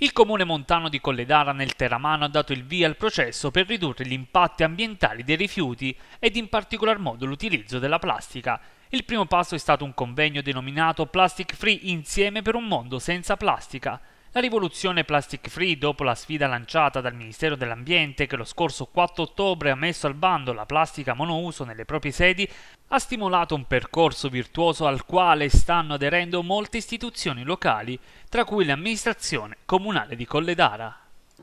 Il comune montano di Colledara nel Teramano ha dato il via al processo per ridurre gli impatti ambientali dei rifiuti ed in particolar modo l'utilizzo della plastica. Il primo passo è stato un convegno denominato Plastic Free insieme per un mondo senza plastica. La rivoluzione plastic free, dopo la sfida lanciata dal Ministero dell'Ambiente che lo scorso 4 ottobre ha messo al bando la plastica monouso nelle proprie sedi, ha stimolato un percorso virtuoso al quale stanno aderendo molte istituzioni locali, tra cui l'amministrazione comunale di Colledara.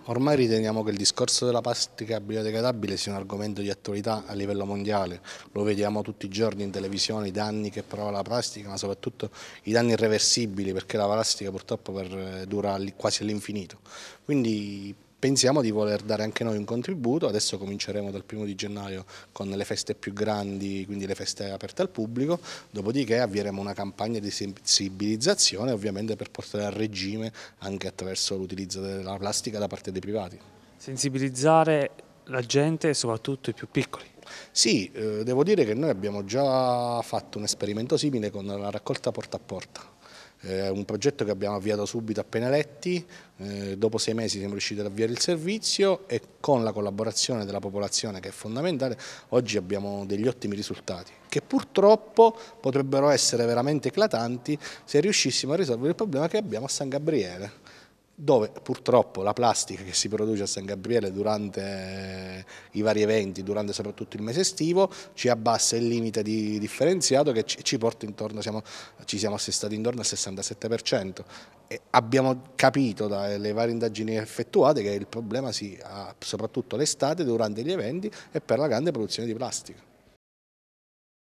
Ormai riteniamo che il discorso della plastica biodegradabile sia un argomento di attualità a livello mondiale, lo vediamo tutti i giorni in televisione, i danni che prova la plastica, ma soprattutto i danni irreversibili perché la plastica purtroppo per, eh, dura quasi all'infinito. Quindi pensiamo di voler dare anche noi un contributo, adesso cominceremo dal primo di gennaio con le feste più grandi, quindi le feste aperte al pubblico, dopodiché avvieremo una campagna di sensibilizzazione ovviamente per portare al regime anche attraverso l'utilizzo della plastica da parte dei privati. Sensibilizzare la gente e soprattutto i più piccoli. Sì, eh, devo dire che noi abbiamo già fatto un esperimento simile con la raccolta porta a porta è eh, un progetto che abbiamo avviato subito appena eletti, eh, dopo sei mesi siamo riusciti ad avviare il servizio e con la collaborazione della popolazione che è fondamentale oggi abbiamo degli ottimi risultati che purtroppo potrebbero essere veramente eclatanti se riuscissimo a risolvere il problema che abbiamo a San Gabriele dove purtroppo la plastica che si produce a San Gabriele durante eh, i vari eventi, durante soprattutto il mese estivo, ci abbassa il limite di differenziato che ci porta intorno, siamo, ci siamo assestati intorno al 67%. E abbiamo capito dalle varie indagini effettuate che il problema si ha soprattutto l'estate durante gli eventi e per la grande produzione di plastica.